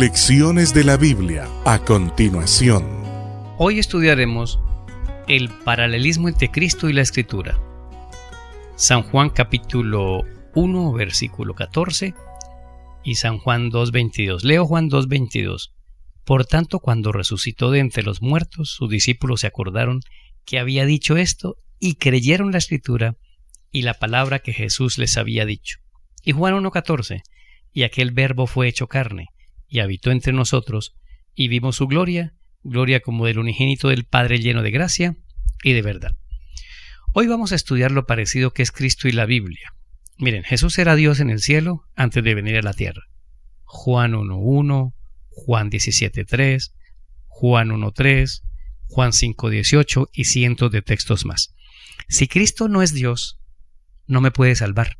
Lecciones de la Biblia a continuación. Hoy estudiaremos el paralelismo entre Cristo y la Escritura. San Juan capítulo 1 versículo 14 y San Juan 2.22. Leo Juan 2.22. Por tanto, cuando resucitó de entre los muertos, sus discípulos se acordaron que había dicho esto y creyeron la escritura y la palabra que Jesús les había dicho. Y Juan 1.14. Y aquel verbo fue hecho carne y habitó entre nosotros, y vimos su gloria, gloria como del unigénito del Padre lleno de gracia y de verdad. Hoy vamos a estudiar lo parecido que es Cristo y la Biblia. Miren, Jesús era Dios en el cielo antes de venir a la tierra. Juan 1.1, Juan 17.3, Juan 1.3, Juan 5.18 y cientos de textos más. Si Cristo no es Dios, no me puede salvar.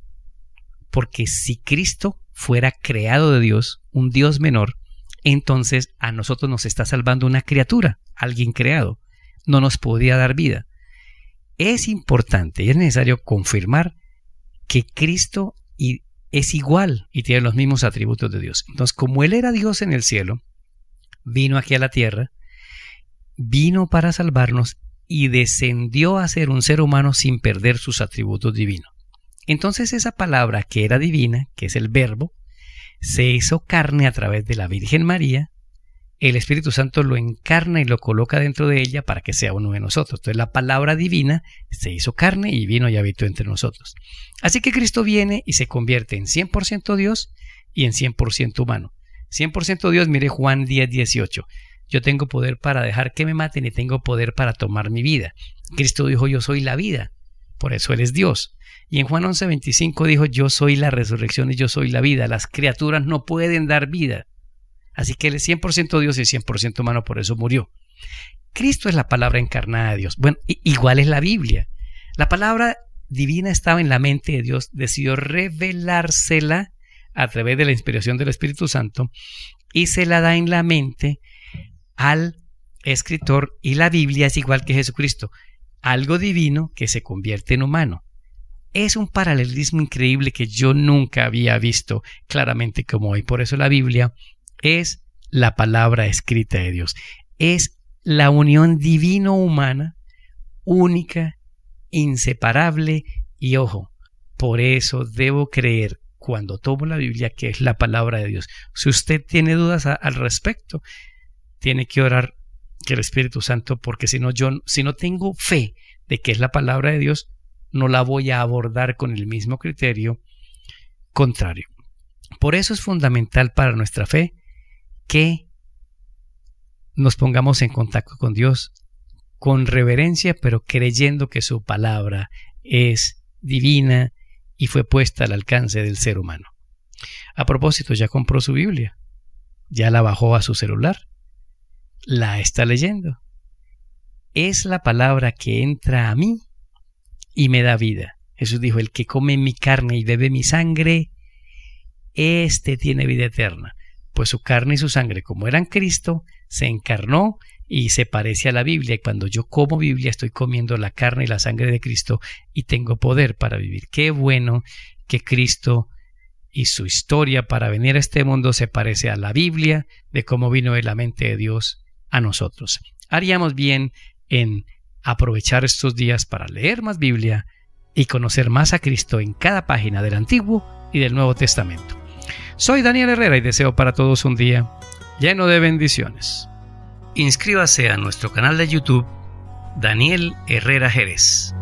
Porque si Cristo fuera creado de Dios, un Dios menor, entonces a nosotros nos está salvando una criatura, alguien creado. No nos podía dar vida. Es importante y es necesario confirmar que Cristo es igual y tiene los mismos atributos de Dios. Entonces, como Él era Dios en el cielo, vino aquí a la tierra, vino para salvarnos y descendió a ser un ser humano sin perder sus atributos divinos. Entonces esa palabra que era divina, que es el verbo, se hizo carne a través de la Virgen María, el Espíritu Santo lo encarna y lo coloca dentro de ella para que sea uno de nosotros. Entonces la palabra divina se hizo carne y vino y habitó entre nosotros. Así que Cristo viene y se convierte en 100% Dios y en 100% humano. 100% Dios, mire Juan 10, 18. Yo tengo poder para dejar que me maten y tengo poder para tomar mi vida. Cristo dijo, yo soy la vida. Por eso Él es Dios. Y en Juan 11:25 dijo, yo soy la resurrección y yo soy la vida. Las criaturas no pueden dar vida. Así que Él es 100% Dios y 100% humano, por eso murió. Cristo es la palabra encarnada de Dios. Bueno, igual es la Biblia. La palabra divina estaba en la mente de Dios, decidió revelársela a través de la inspiración del Espíritu Santo y se la da en la mente al escritor y la Biblia es igual que Jesucristo algo divino que se convierte en humano. Es un paralelismo increíble que yo nunca había visto claramente como hoy. Por eso la Biblia es la palabra escrita de Dios. Es la unión divino-humana, única, inseparable y ojo, por eso debo creer cuando tomo la Biblia que es la palabra de Dios. Si usted tiene dudas al respecto, tiene que orar que el Espíritu Santo, porque si no, yo, si no tengo fe de que es la palabra de Dios, no la voy a abordar con el mismo criterio contrario. Por eso es fundamental para nuestra fe que nos pongamos en contacto con Dios con reverencia, pero creyendo que su palabra es divina y fue puesta al alcance del ser humano. A propósito, ya compró su Biblia, ya la bajó a su celular, la está leyendo. Es la palabra que entra a mí y me da vida. Jesús dijo, el que come mi carne y bebe mi sangre, éste tiene vida eterna. Pues su carne y su sangre, como eran Cristo, se encarnó y se parece a la Biblia. Y Cuando yo como Biblia estoy comiendo la carne y la sangre de Cristo y tengo poder para vivir. Qué bueno que Cristo y su historia para venir a este mundo se parece a la Biblia de cómo vino de la mente de Dios nosotros. Haríamos bien en aprovechar estos días para leer más Biblia y conocer más a Cristo en cada página del Antiguo y del Nuevo Testamento. Soy Daniel Herrera y deseo para todos un día lleno de bendiciones. Inscríbase a nuestro canal de YouTube Daniel Herrera Jerez.